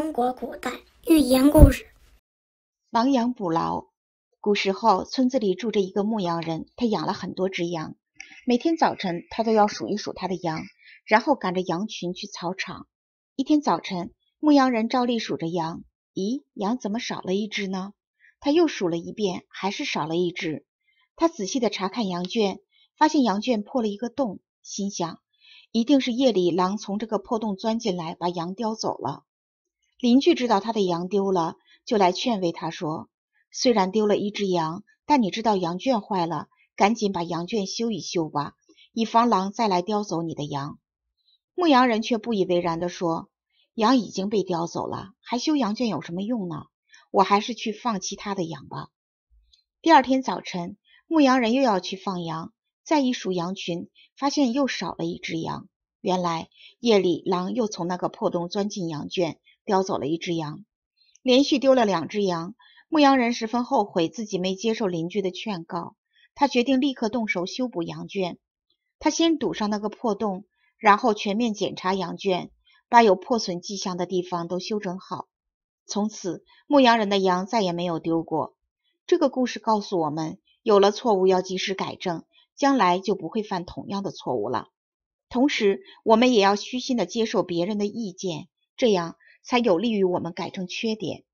中国古代寓言故事《亡羊补牢》。古时候，村子里住着一个牧羊人，他养了很多只羊。每天早晨，他都要数一数他的羊，然后赶着羊群去草场。一天早晨，牧羊人照例数着羊，咦，羊怎么少了一只呢？他又数了一遍，还是少了一只。他仔细的查看羊圈，发现羊圈破了一个洞，心想，一定是夜里狼从这个破洞钻进来，把羊叼走了。邻居知道他的羊丢了，就来劝慰他说：“虽然丢了一只羊，但你知道羊圈坏了，赶紧把羊圈修一修吧，以防狼再来叼走你的羊。”牧羊人却不以为然的说：“羊已经被叼走了，还修羊圈有什么用呢？我还是去放其他的羊吧。”第二天早晨，牧羊人又要去放羊，再一数羊群，发现又少了一只羊。原来夜里狼又从那个破洞钻进羊圈。叼走了一只羊，连续丢了两只羊，牧羊人十分后悔自己没接受邻居的劝告。他决定立刻动手修补羊圈。他先堵上那个破洞，然后全面检查羊圈，把有破损迹象的地方都修整好。从此，牧羊人的羊再也没有丢过。这个故事告诉我们，有了错误要及时改正，将来就不会犯同样的错误了。同时，我们也要虚心地接受别人的意见，这样。才有利于我们改正缺点。